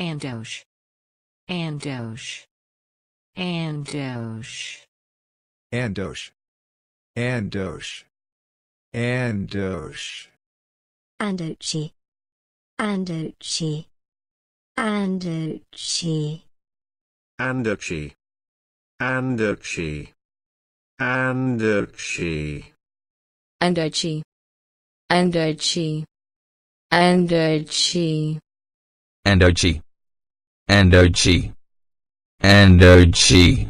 Andosh, andosh, andosh, andosh, andosh, andosh, andochi, andochi, andochi, andochi, andochi, andochi, andochi, andochi, andochi, andochi energy energy